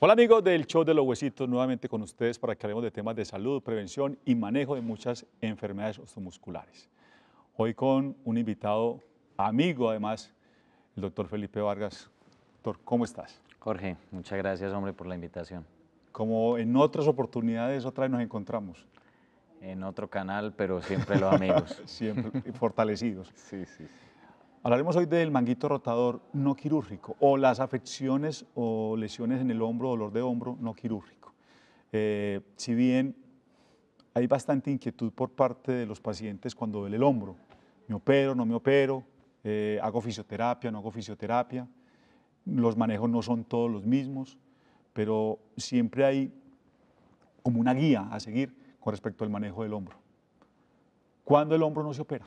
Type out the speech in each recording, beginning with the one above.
Hola amigos del show de los huesitos, nuevamente con ustedes para que hablemos de temas de salud, prevención y manejo de muchas enfermedades osteomusculares. Hoy con un invitado amigo además, el doctor Felipe Vargas. Doctor, ¿cómo estás? Jorge, muchas gracias hombre por la invitación. Como en otras oportunidades, otra vez nos encontramos. En otro canal, pero siempre los amigos. siempre fortalecidos. Sí, sí. sí. Hablaremos hoy del manguito rotador no quirúrgico o las afecciones o lesiones en el hombro, dolor de hombro no quirúrgico. Eh, si bien hay bastante inquietud por parte de los pacientes cuando duele el hombro, me opero, no me opero, eh, hago fisioterapia, no hago fisioterapia, los manejos no son todos los mismos, pero siempre hay como una guía a seguir con respecto al manejo del hombro. ¿Cuándo el hombro no se opera?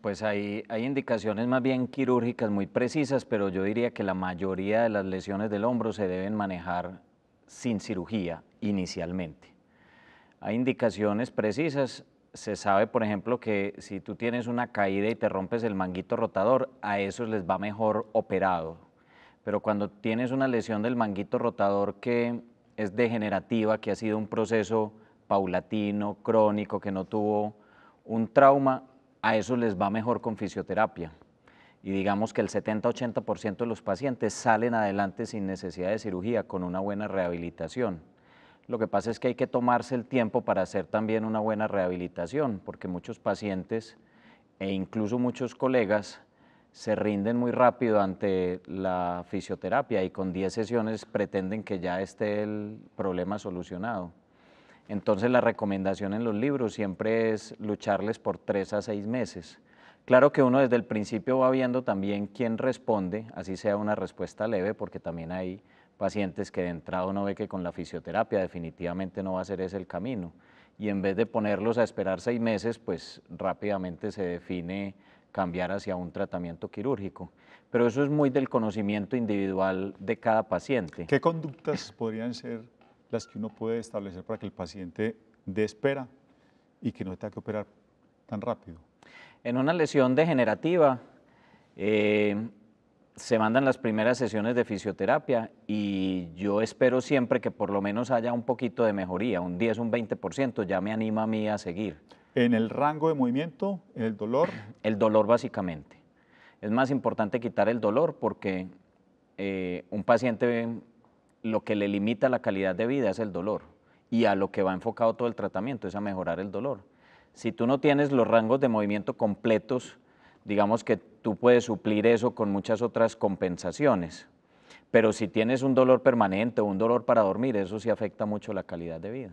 Pues hay, indicaciones más bien quirúrgicas muy precisas, pero yo diría que la mayoría de las lesiones del hombro se deben manejar sin cirugía inicialmente. Hay indicaciones precisas. Se sabe, por ejemplo, que si tú tienes una caída y te rompes el manguito rotador, a esos les va mejor operado. Pero cuando tienes una lesión del manguito rotador que es degenerativa, que ha sido un proceso paulatino, crónico, que no tuvo un trauma, a eso les va mejor con fisioterapia. Y digamos que el 70-80% de los pacientes salen adelante sin necesidad de cirugía, con una buena rehabilitación. Lo que pasa es que hay que tomarse el tiempo para hacer también una buena rehabilitación, porque muchos pacientes e incluso muchos colegas se rinden muy rápido ante la fisioterapia y con 10 sesiones pretenden que ya esté el problema solucionado. Entonces la recomendación en los libros siempre es lucharles por tres a seis meses. Claro que uno desde el principio va viendo también quién responde, así sea una respuesta leve, porque también hay pacientes que de entrada uno ve que con la fisioterapia definitivamente no va a ser ese el camino. Y en vez de ponerlos a esperar seis meses, pues rápidamente se define cambiar hacia un tratamiento quirúrgico. Pero eso es muy del conocimiento individual de cada paciente. ¿Qué conductas podrían ser las que uno puede establecer para que el paciente dé espera y que no tenga que operar tan rápido. En una lesión degenerativa, eh, se mandan las primeras sesiones de fisioterapia y yo espero siempre que por lo menos haya un poquito de mejoría, un 10, un 20%, ya me anima a mí a seguir. ¿En el rango de movimiento, en el dolor? El dolor básicamente. Es más importante quitar el dolor porque eh, un paciente lo que le limita la calidad de vida es el dolor y a lo que va enfocado todo el tratamiento es a mejorar el dolor. Si tú no tienes los rangos de movimiento completos, digamos que tú puedes suplir eso con muchas otras compensaciones. Pero si tienes un dolor permanente o un dolor para dormir, eso sí afecta mucho la calidad de vida.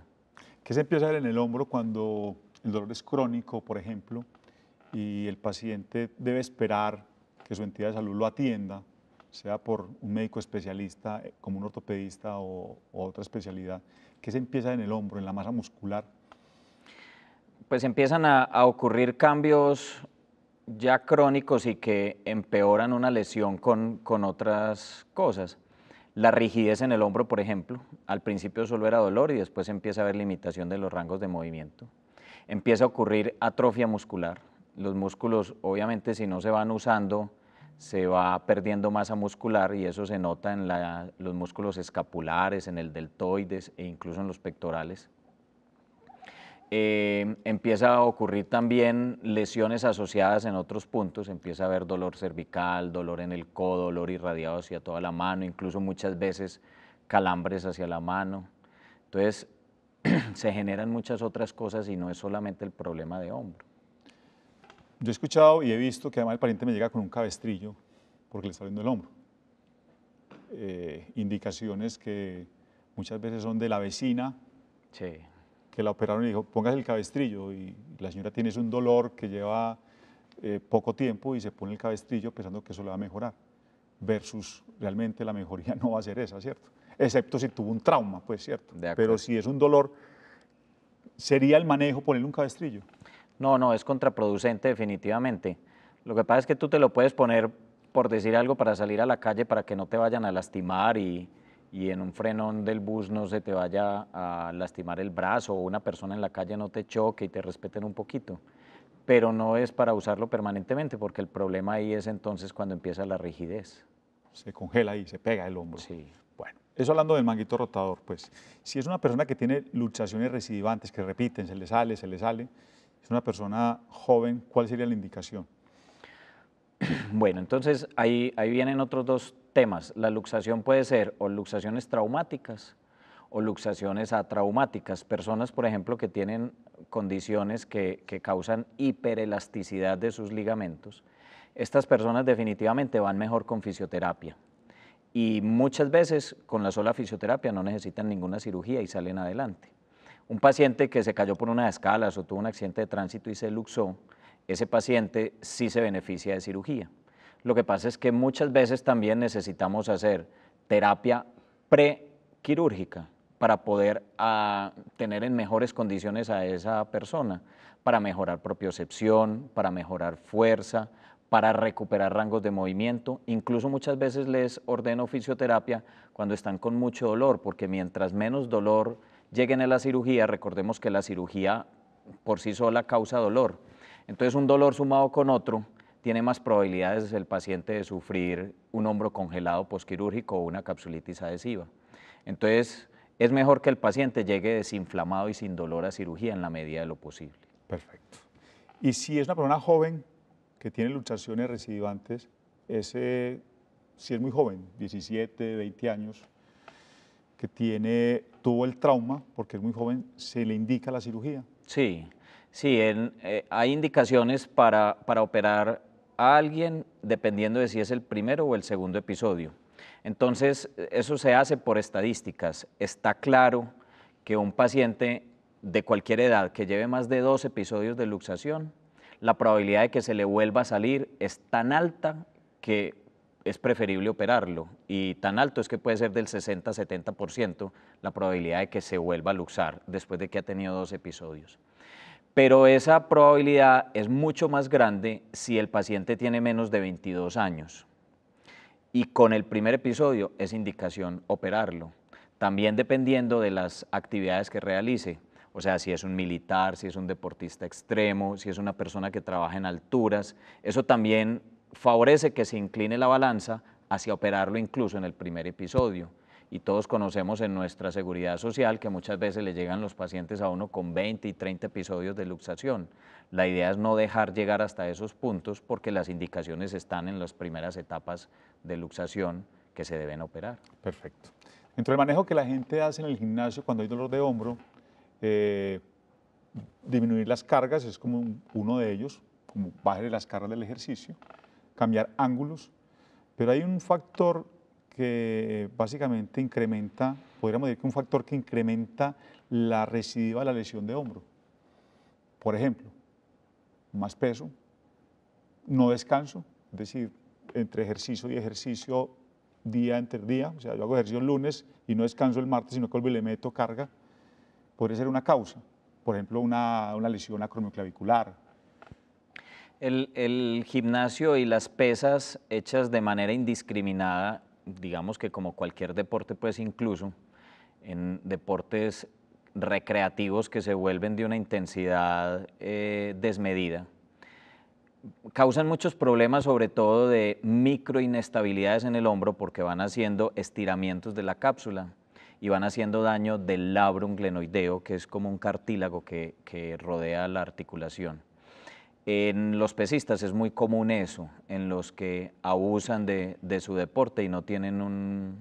¿Qué se empieza a ver en el hombro cuando el dolor es crónico, por ejemplo, y el paciente debe esperar que su entidad de salud lo atienda sea por un médico especialista, eh, como un ortopedista o, otra especialidad, ¿qué se empieza en el hombro, en la masa muscular? Pues empiezan a, ocurrir cambios ya crónicos y que empeoran una lesión con, con, otras cosas. La rigidez en el hombro, por ejemplo, al principio solo era dolor y después empieza a haber limitación de los rangos de movimiento. Empieza a ocurrir atrofia muscular. Los músculos, obviamente, si no se van usando, se va perdiendo masa muscular y eso se nota en los músculos escapulares, en el deltoides e incluso en los pectorales. Eh, empieza a ocurrir también lesiones asociadas en otros puntos, empieza a haber dolor cervical, dolor en el codo, dolor irradiado hacia toda la mano, incluso muchas veces calambres hacia la mano. Entonces se generan muchas otras cosas y no es solamente el problema de hombro. Yo he escuchado y he visto que además el pariente me llega con un cabestrillo porque le está viendo el hombro. Eh, indicaciones que muchas veces son de la vecina que la operaron y dijo, póngase el cabestrillo. Y la señora tiene un dolor que lleva eh, poco tiempo y se pone el cabestrillo pensando que eso le va a mejorar. Versus realmente la mejoría no va a ser esa, ¿cierto? Excepto si tuvo un trauma, pues, ¿cierto? Pero si es un dolor, sería el manejo ponerle un cabestrillo. No, no, es contraproducente definitivamente. Lo que pasa es que tú te lo puedes poner, por decir algo, para salir a la calle para que no te vayan a lastimar y, en un frenón del bus no se te vaya a lastimar el brazo o una persona en la calle no te choque y te respeten un poquito. Pero no es para usarlo permanentemente porque el problema ahí es entonces cuando empieza la rigidez. Se congela y se pega el hombro. Sí. Bueno, eso hablando del manguito rotador, pues si es una persona que tiene luchaciones recidivantes, que repiten, se le sale, se le sale, es una persona joven, ¿cuál sería la indicación? Bueno, entonces ahí, vienen otros dos temas. La luxación puede ser o luxaciones traumáticas o luxaciones atraumáticas. Personas, por ejemplo, que tienen condiciones que, que causan hiperelasticidad de sus ligamentos. Estas personas definitivamente van mejor con fisioterapia y muchas veces con la sola fisioterapia no necesitan ninguna cirugía y salen adelante un paciente que se cayó por una escalas o tuvo un accidente de tránsito y se luxó, ese paciente sí se beneficia de cirugía. Lo que pasa es que muchas veces también necesitamos hacer terapia prequirúrgica para poder ah, tener en mejores condiciones a esa persona, para mejorar propiocepción, para mejorar fuerza, para recuperar rangos de movimiento. Incluso muchas veces les ordeno fisioterapia cuando están con mucho dolor, porque mientras menos dolor lleguen a la cirugía, recordemos que la cirugía por sí sola causa dolor. Entonces un dolor sumado con otro tiene más probabilidades el paciente de sufrir un hombro congelado posquirúrgico o una capsulitis adhesiva. Entonces es mejor que el paciente llegue desinflamado y sin dolor a cirugía en la medida de lo posible. Perfecto. Y si es una persona joven que tiene luxaciones recidivantes, ese, si es muy joven, 17, 20 años, que tiene tuvo el trauma, porque es muy joven, ¿se le indica la cirugía? Sí, sí, eh, hay indicaciones para, para operar a alguien dependiendo de si es el primero o el segundo episodio. Entonces, eso se hace por estadísticas. Está claro que un paciente de cualquier edad que lleve más de dos episodios de luxación, la probabilidad de que se le vuelva a salir es tan alta que es preferible operarlo y tan alto es que puede ser del 60-70% la probabilidad de que se vuelva a luxar después de que ha tenido dos episodios. Pero esa probabilidad es mucho más grande si el paciente tiene menos de 22 años. Y con el primer episodio es indicación operarlo, también dependiendo de las actividades que realice. O sea, si es un militar, si es un deportista extremo, si es una persona que trabaja en alturas, eso también favorece que se incline la balanza hacia operarlo incluso en el primer episodio. Y todos conocemos en nuestra seguridad social que muchas veces le llegan los pacientes a uno con 20 y 30 episodios de luxación. La idea es no dejar llegar hasta esos puntos porque las indicaciones están en las primeras etapas de luxación que se deben operar. Perfecto. Dentro del manejo que la gente hace en el gimnasio cuando hay dolor de hombro, eh, disminuir las cargas es como uno de ellos, como bajar las cargas del ejercicio cambiar ángulos, pero hay un factor que básicamente incrementa, podríamos decir que un factor que incrementa la recidiva de la lesión de hombro. Por ejemplo, más peso, no descanso, es decir, entre ejercicio y ejercicio día entre día, o sea, yo hago ejercicio el lunes y no descanso el martes, sino que le meto carga, podría ser una causa. Por ejemplo, una, una lesión acromioclavicular, el, gimnasio y las pesas hechas de manera indiscriminada, digamos que como cualquier deporte, pues incluso en deportes recreativos que se vuelven de una intensidad eh, desmedida, causan muchos problemas sobre todo de microinestabilidades en el hombro porque van haciendo estiramientos de la cápsula y van haciendo daño del labrum glenoideo, que es como un cartílago que rodea la articulación. En los pesistas es muy común eso, en los que abusan de, su deporte y no tienen un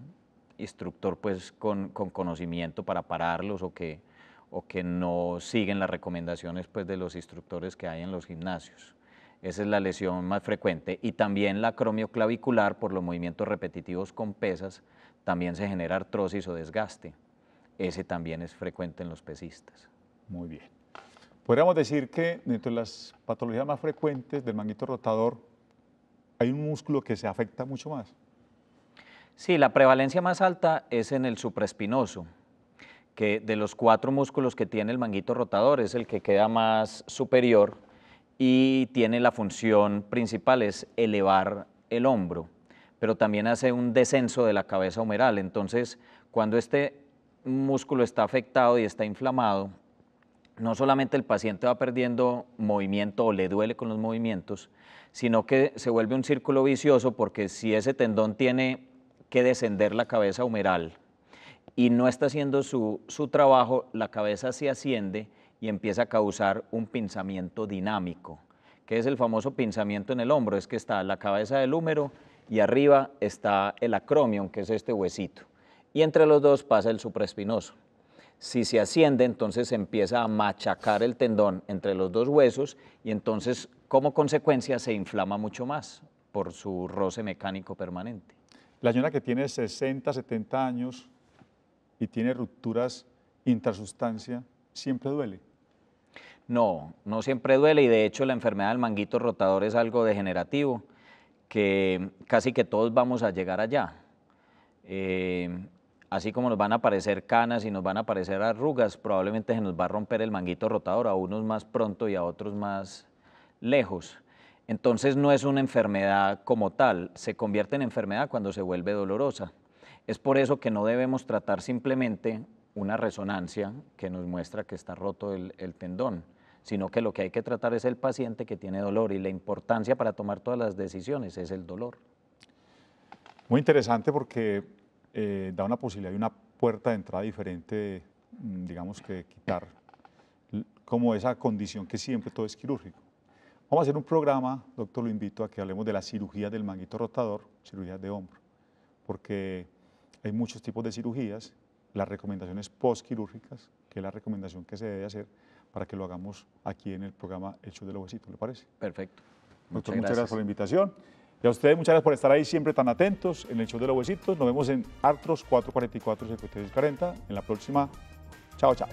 instructor pues con, conocimiento para pararlos o que, o que no siguen las recomendaciones pues, de los instructores que hay en los gimnasios. Esa es la lesión más frecuente. Y también la cromioclavicular, por los movimientos repetitivos con pesas, también se genera artrosis o desgaste. Ese también es frecuente en los pesistas. Muy bien. Podríamos decir que dentro de las patologías más frecuentes del manguito rotador hay un músculo que se afecta mucho más. Sí, la prevalencia más alta es en el supraespinoso, que de los cuatro músculos que tiene el manguito rotador es el que queda más superior y tiene la función principal es elevar el hombro, pero también hace un descenso de la cabeza humeral. Entonces, cuando este músculo está afectado y está inflamado, no solamente el paciente va perdiendo movimiento o le duele con los movimientos, sino que se vuelve un círculo vicioso porque si ese tendón tiene que descender la cabeza humeral y no está haciendo su, trabajo, la cabeza se asciende y empieza a causar un pinzamiento dinámico, que es el famoso pinzamiento en el hombro, es que está la cabeza del húmero y arriba está el acromion, que es este huesito, y entre los dos pasa el supraespinoso. Si se asciende, entonces empieza a machacar el tendón entre los dos huesos y entonces como consecuencia se inflama mucho más por su roce mecánico permanente. La señora que tiene 60, 70 años y tiene rupturas intrasustancia, ¿siempre duele? No, no siempre duele y de hecho la enfermedad del manguito rotador es algo degenerativo que casi que todos vamos a llegar allá. Eh, así como nos van a aparecer canas y nos van a aparecer arrugas, probablemente se nos va a romper el manguito rotador a unos más pronto y a otros más lejos. Entonces no es una enfermedad como tal, se convierte en enfermedad cuando se vuelve dolorosa. Es por eso que no debemos tratar simplemente una resonancia que nos muestra que está roto el, el, tendón, sino que lo que hay que tratar es el paciente que tiene dolor y la importancia para tomar todas las decisiones es el dolor. Muy interesante porque eh, da una posibilidad y una puerta de entrada diferente, mm, digamos que quitar como esa condición que siempre todo es quirúrgico. Vamos a hacer un programa, doctor, lo invito a que hablemos de la cirugía del manguito rotador, cirugía de hombro, porque hay muchos tipos de cirugías, las recomendaciones postquirúrgicas, que es la recomendación que se debe hacer para que lo hagamos aquí en el programa Hechos del Ovocito, ¿le parece? Perfecto. Doctor, muchas, gracias por la invitación. Y a ustedes muchas gracias por estar ahí siempre tan atentos en el show de los huesitos. Nos vemos en Artros 444-5340 en la próxima. Chao, chao.